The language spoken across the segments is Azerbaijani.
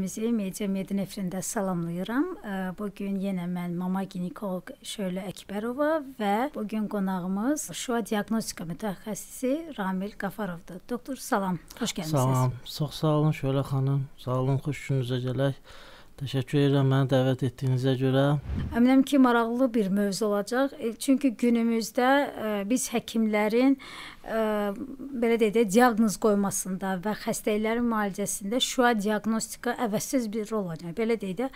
Bizi Media Med nefrində salamlayıram. Bu gün yenə mən mama ginekoloq Şöylə Əkbərova və bu gün qonağımız Şua diaqnostika mütəxəssisi Ramil Qafarovdur. Doktor salam, xoş gəlmisiniz. Salam, çox sağ olun Şöylə xanım. Sağ olun, xoş gününüzə gələk. Təşəkkür edirəm məni dəvət etdiyinizə görə. Əminəm ki, maraqlı bir mövzu olacaq. E, çünki günümüzdə ə, e, biz həkimlərin ə, e, belə deyək, diaqnoz qoymasında və xəstəliklərin müalicəsində şua diaqnostika əvəzsiz bir rol oynayır. Belə deyək də,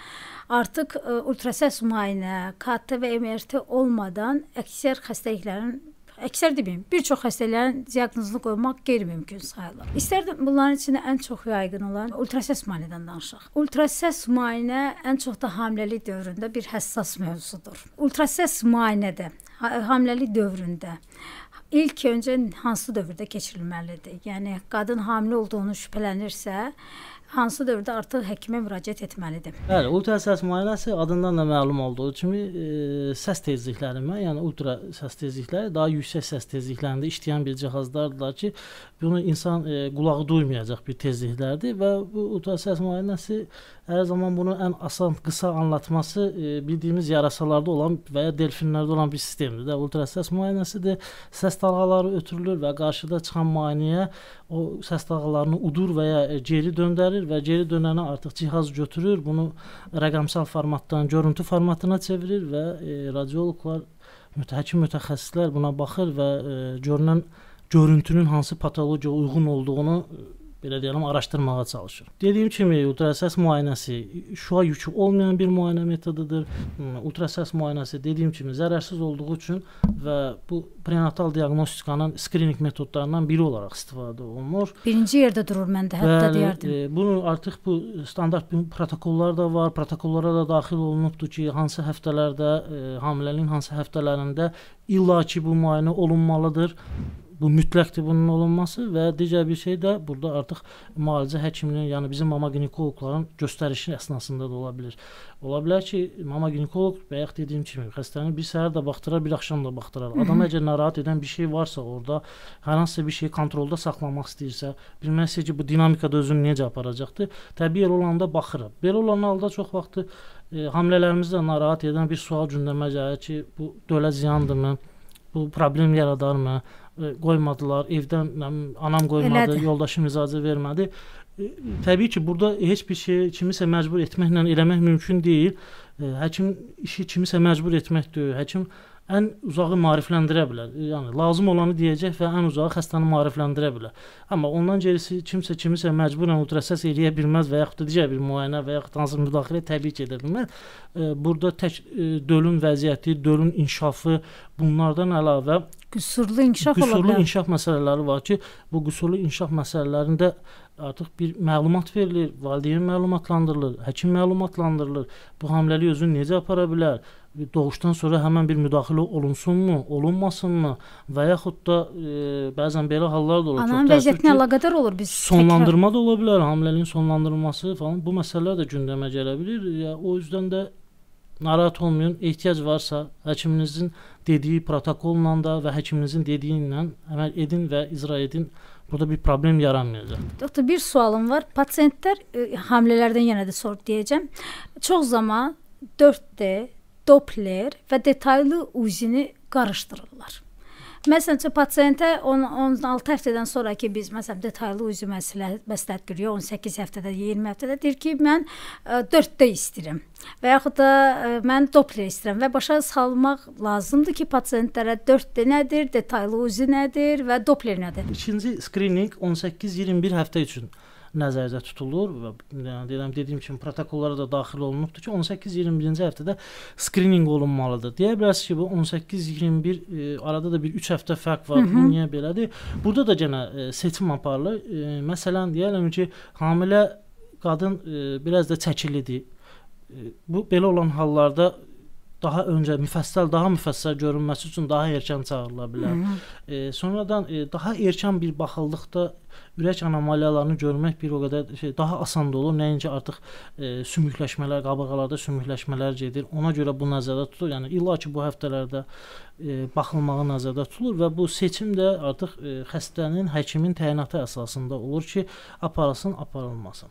artıq ə, ultrasəs müayinə, KT və MRT olmadan əksər xəstəliklərin əksər deməyim, bir çox xəstələrin diaqnozunu qoymaq qeyri-mümkün sayılır. İstərdim bunların içində ən çox yayğın olan ultrasəs maneədən danışaq. Ultrasəs maneə ən çox da hamiləlik dövründə bir həssas mövzudur. Ultrasəs maneədə hamiləlik dövründə ilk öncə hansı dövrdə keçirilməlidir? Yəni qadın hamilə olduğunu şübhələnirsə, hansı dövrdə artıq həkimə müraciət etməlidir? Bəli, ultra səs müayinəsi adından da məlum olduğu kimi e, səs tezliklərinə, yəni ultra səs tezlikləri daha yüksək səs tezliklərində işləyən bir cihazlardır ki, bunu insan e, qulağı duymayacaq bir tezliklərdir və bu ultra səs müayinəsi hər zaman bunu ən asan qısa anlatması e, bildiyimiz yarasalarda olan və ya delfinlərdə olan bir sistemdir də. Ultra səs müayinəsidir. Səs dalğaları ötürülür və qarşıda çıxan müayinəyə o səs dalğalarını udur və ya e, geri döndərir qaytarır və geri dönənə artıq cihaz götürür, bunu rəqəmsal formatdan görüntü formatına çevirir və e, radioloqlar, mütəhakim mütəxəssislər buna baxır və e, görünən görüntünün hansı patologiyaya uyğun olduğunu e, belə deyirəm, araşdırmağa çalışır. Dediyim kimi, ultrasəs müayinəsi şua yükü olmayan bir müayinə metodudur. Hmm, ultrasəs müayinəsi dediyim kimi zərərsiz olduğu üçün və bu prenatal diaqnostikanın skrininq metodlarından biri olaraq istifadə olunur. Birinci yerdə durur məndə, hətta Bəli, deyərdim. E, bunu artıq bu standart bir protokollar da var, protokollara da daxil olunubdur ki, hansı həftələrdə e, hamiləliyin hansı həftələrində illaki bu müayinə olunmalıdır. Bu mütləqdir bunun olunması və digər bir şey də burada artıq müalicə həkiminin, yəni bizim mama ginekoloqların göstərişi əsnasında da ola bilər. Ola bilər ki, mama ginekoloq bayaq dediyim kimi xəstəni bir səhər də baxdırar, bir axşam da baxdırar. Adam əgər narahat edən bir şey varsa orada, hər hansısa bir şeyi kontrolda saxlamaq istəyirsə, bilməsə ki, bu dinamikada özünü necə aparacaqdı, təbii el olanda baxır. Belə olan halda çox vaxtı e, hamilələrimizi də narahat edən bir sual gündəmə gəlir ki, bu dölə ziyandırmı? bu problem yaradarmı? E, qoymadılar, evdən anam qoymadı, Elədir. yoldaşım icazə vermədi. E, təbii ki, burada heç bir şey kimisə məcbur etməklə eləmək mümkün deyil. E, həkim işi kimisə məcbur etmək deyil. Həkim ən uzağı maarifləndirə bilər. Yəni lazım olanı deyəcək və ən uzağı xəstanı maarifləndirə bilər. Amma ondan gerisi kimsə kimisə məcburən ultrasəs eləyə bilməz və yaxud da digər bir müayinə və yaxud hansı müdaxilə təbii ki edə bilməz. E, burada tək e, dölün vəziyyəti, dölün inkişafı bunlardan əlavə qüsurlu inkişaf qüsurlu ola bilər. Qüsurlu inkişaf məsələləri var ki, bu qüsurlu inkişaf məsələlərində artıq bir məlumat verilir, valideyn məlumatlandırılır, həkim məlumatlandırılır. Bu hamiləlik özünü necə apara bilər? Doğuşdan sonra həmin bir müdaxilə olunsunmu, olunmasınmı və yaxud da e, bəzən belə hallar da olur. Ananın vəziyyətinə əlaqədar olur biz. Sonlandırma təkrar. da ola bilər, hamiləliyin sonlandırılması falan bu məsələlər də gündəmə gələ bilər. Ya, o üzdən də narahat olmayın. Ehtiyac varsa həkiminizin dediyi protokolla da və həkiminizin dediyi ilə əməl edin və icra edin. burada bir problem yaramayacak. Doktor bir sualım var. Patsiyentler e, hamlelerden yana da sor diyeceğim. Çok zaman 4D, Doppler ve detaylı uzini karıştırırlar. Məsələn, pasiyentə 16 həftədən sonrakı biz məsələn detaylı üzü məsləhət görürük. 18 həftədə, 20 həftədə deyir ki, mən 4D e, istəyirəm və yaxud da e, mən Doppler istəyirəm və başa salmaq lazımdır ki, pasiyentlərə 4D nədir, detaylı üzü nədir və Doppler nədir. İkinci skrininq 18-21 həftə üçün nəzərdə tutulur və yəni deyirəm dediyim kimi protokollara da daxil olunubdur ki, 18-21-ci həftədə skrininq olunmalıdır. Deyə bilərsiniz ki, bu 18-21 e, arada da bir 3 həftə fərq var. Hı -hı. Bu niyə belədir? Burada da yenə e, seçim aparılır. E, məsələn deyirəm ki, hamilə qadın e, biraz da çəkilidir. E, bu belə olan hallarda daha öncə müfəssəl, daha müfəssəl görünməsi üçün daha erkən çağırıla bilər. Hı -hı. E, sonradan e, daha erkən bir baxıldıqda ürək anomaliyalarını görmək bir o qədər şey daha asan da olur. Nəinki artıq e, sümükləşmələr, qabaqalarda sümükləşmələr gedir. Ona görə bu nəzərdə tutulur. Yəni illa ki bu həftələrdə e, baxılmağı nəzərdə tutulur və bu seçim də artıq e, xəstənin həkimin təyinatı əsasında olur ki, aparılsın, aparılmasın.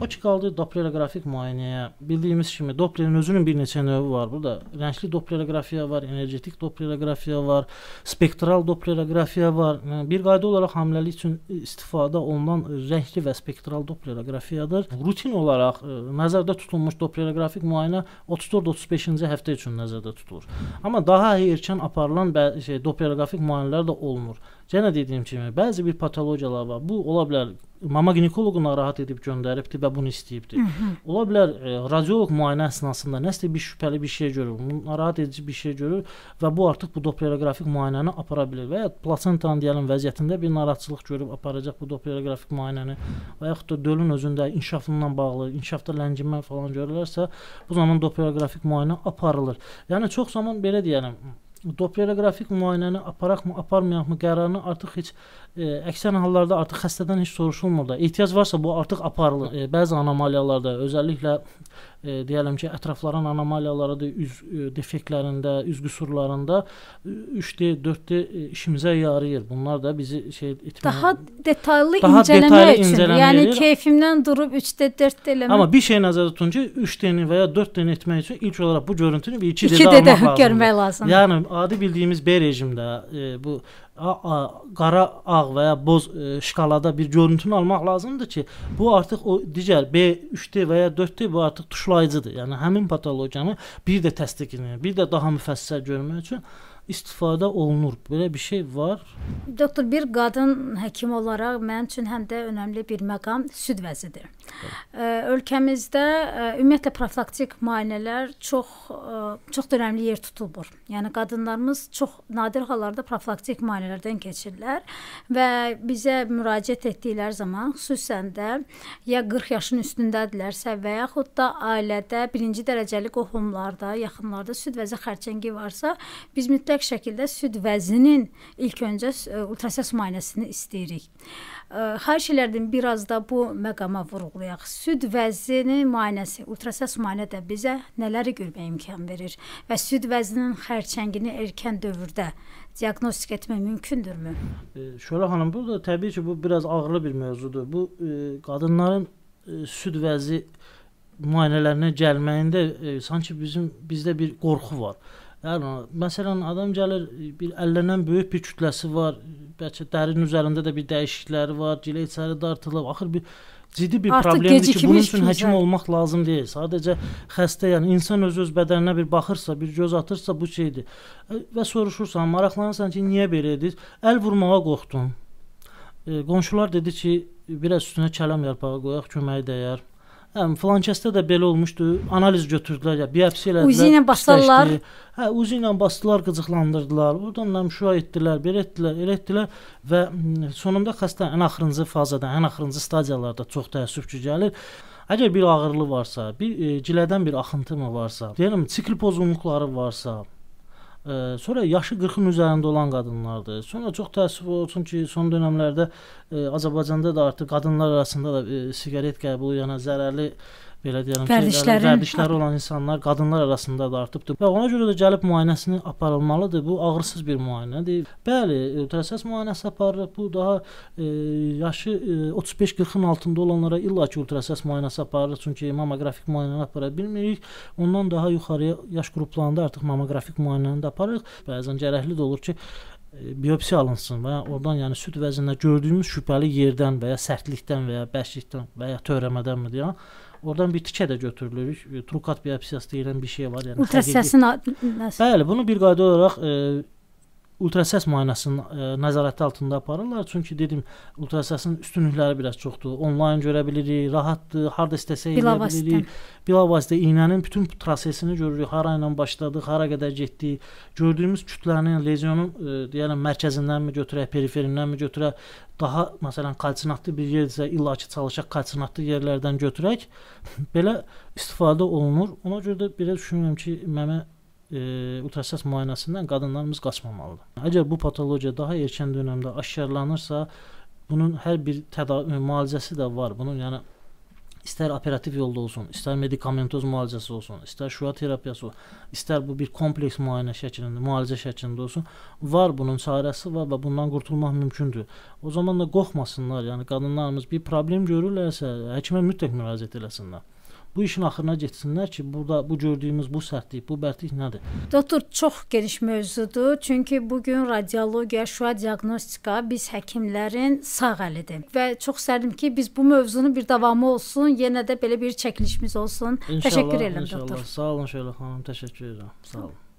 O ki qaldı dopleroqrafik müayinəyə. Bildiyimiz kimi Dopplerin özünün bir neçə növü var burada. Rəngli dopleroqrafiya var, energetik dopleroqrafiya var, spektral dopleroqrafiya var. Bir qayda olaraq hamiləlik üçün istifadə olunan rəngli və spektral dopleroqrafiyadır. Rutin olaraq e, nəzərdə tutulmuş dopleroqrafik müayinə 34-35-ci həftə üçün nəzərdə tutulur. Amma daha erkən aparılan şey, dopleroqrafik müayinələr də olunur. Yenə dediyim kimi, bəzi bir patologiyalar var. Bu ola bilər mama ginekoloqu narahat edib göndəribdi və bunu istəyibdi. Ola bilər e, radioloq müayinə əsnasında nəsə bir şübhəli bir şey görür, narahat edici bir şey görür və bu artıq bu doplerografik müayinəni apara bilər və ya plasentanın deyəlim vəziyyətində bir narahatçılıq görüb aparacaq bu doplerografik müayinəni və yaxud da dölün özündə inkişafından bağlı, inkişafda lənginmə falan görürlərsə, bu zaman doplerografik müayinə aparılır. Yəni çox zaman belə deyəlim doplerografik müayinəni aparaq mı, aparmayaq mı qərarını artıq heç e, əksər hallarda artıq xəstədən heç soruşulmur da. Ehtiyac varsa bu artıq aparılır. E, bəzi anomaliyalarda, özəlliklə e, deyəlim ki, ətrafların anomaliyaları da üz e, defektlərində, üz qüsurlarında 3D, 4D e, işimizə yarayır. Bunlar da bizi şey etmir. Daha detallı daha incələmək detallı üçün, incələmə yəni edir. keyfimdən durub 3D, 4D eləmək. Amma bir şey nəzərdə tutun ki, 3D-ni və ya 4D-ni etmək üçün ilk olaraq bu görüntünü bir 2D-də almaq lazımdır. 2D-də görmək lazımdır. Yəni adi bildiyimiz B rejimdə e, bu qara ağ və ya boz ə, e, şkalada bir görüntünü almaq lazımdır ki, bu artıq o digər B3D və ya 4D bu artıq tuşlayıcıdır. Yəni həmin patologiyanı bir də təsdiqini, bir də daha müfəssəl görmək üçün istifadə olunur. Belə bir şey var. Doktor, bir qadın həkim olaraq mənim üçün həm də önəmli bir məqam süd vəzidir. E, ölkəmizdə e, ümumiyyətlə profilaktik müayinələr çox e, çox önəmli yer tutulur. Yəni qadınlarımız çox nadir hallarda profilaktik müayinələrdən keçirlər və bizə müraciət etdikləri zaman xüsusən də ya 40 yaşın üstündədirlərsə və yaxud da ailədə birinci dərəcəli qohumlarda, yaxınlarda süd vəzi xərçəngi varsa, biz mütləq mütləq şəkildə süd vəzinin ilk öncə e, ultrasəs müayinəsini istəyirik. Xahiş e, elərdim biraz da bu məqama vurğulayaq. Süd vəzini müayinəsi, ultrasəs müayinə də bizə nələri görmək imkan verir və süd vəzninin xərçəngini erkən dövrdə diaqnostik etmək mümkündürmü? E, Şora xanım, bu da təbii ki, bu biraz ağırlı bir mövzudur. Bu qadınların süd vəzi müayinələrinə gəlməyində e, sanki bizim bizdə bir qorxu var. Məsələn, adam gəlir, bir əllənən böyük bir kütləsi var, bəlkə dərinin üzərində də bir dəyişiklikləri var, gilə içəri dartılıb, axır bir ciddi bir Artıq problemdir ki, bunun üçün həkim olmaq lazım deyil. Sadəcə xəstə, yəni insan öz-öz bədəninə bir baxırsa, bir göz atırsa bu şeydir. E, və soruşursan, maraqlanırsan ki, niyə belə edir? Əl vurmağa qorxdum. E, qonşular dedi ki, biraz üstünə kələm yarpağı qoyaq, köməyi dəyər. Hə, filankəsdə də belə olmuşdu. Analiz götürdülər, ya biopsiya elədilər. Uzi ilə basdılar. Hə, uzi ilə basdılar, qıcıqlandırdılar. Buradan da müşahidə etdilər, belə etdilər, elə etdilər və sonunda xəstə ən axırıncı fazada, ən axırıncı stadiyalarda çox təəssüf ki, gəlir. Əgər bir ağırlıq varsa, bir e, gilədən bir axıntı mı varsa, deyirəm, sikl pozğunluqları varsa, Ə, sonra yaşı 40-ın üzərində olan qadınlardır. Sonra çox təəssüf olsun ki, son dövrlərdə e, Azərbaycanda da artıq qadınlar arasında da ə, e, siqaret qəbulu yana yəni zərərli belə deyirəm vərdişləri, ki, hə. vərdişləri olan insanlar qadınlar arasında da artıbdır və ona görə də gəlib müayinəsini aparılmalıdır. Bu ağrısız bir müayinədir. Bəli, ultrasəs e, müayinəsi aparılır. Bu daha e, yaşı e, 35-40-ın altında olanlara illaki ultrasəs müayinəsi aparılır. Çünki mamoqrafik müayinəni apara bilmirik. Ondan daha yuxarıya yaş qruplarında artıq mamoqrafik müayinəni də aparırıq. Bəzən gərəkli də olur ki, e, biopsiya alınsın və oradan yəni süd vəzində gördüyümüz şübhəli yerdən və ya sərtlikdən və ya bərklikdən və ya törəmədənmi deyə Oradan bir tikə də götürülür. Trukat biopsiyası deyilən bir şey var. Yəni ultrasəsin nəsə. Bəli, bunu bir qayda olaraq e, ultrasəs müayinəsini e, nəzarəti altında aparırlar. Çünki dedim, ultrasəsin üstünlükləri biraz çoxdur. Onlayn görə bilirik, rahatdır, harda istəsək elə bilirik. Bilavasitə iynənin bütün prosesini görürük. Hara ilə başladıq, hara qədər getdik. Gördüyümüz kütlənin, lezionun ə, e, deyəlim mərkəzindənmi götürək, periferindən götürək, daha məsələn kalsinatlı bir yerdirsə, illaki çalışaq kalsinatlı yerlərdən götürək. Belə istifadə olunur. Ona görə də belə düşünürəm ki, məmə e, ultrasəs müayinəsindən qadınlarımız qaçmamalıdır. Əgər bu patologiya daha erkən dövrdə aşkarlanırsa, bunun hər bir tədavi e, müalicəsi də var. Bunun yəni istər operativ yolda olsun, istər medikamentoz müalicəsi olsun, istər şüa terapiyası olsun, istər bu bir kompleks müayinə şəklində, müalicə şəklində olsun, var bunun çarəsi var və bundan qurtulmaq mümkündür. O zaman da qorxmasınlar, yəni qadınlarımız bir problem görürlərsə, həkimə mütləq müraciət eləsinlər bu işin axırına getsinlər ki, burada bu gördüyümüz bu sərtlik, bu bərtlik nədir? Doktor çox geniş mövzudur. Çünki bu gün radiologiya, şua diaqnostika biz həkimlərin sağ əlidir. Və çox istərdim ki, biz bu mövzunun bir davamı olsun, yenə də belə bir çəkilişimiz olsun. İnşallah, təşəkkür edirəm doktor. Sağ olun Şöylə xanım, təşəkkür edirəm. Sağ olun.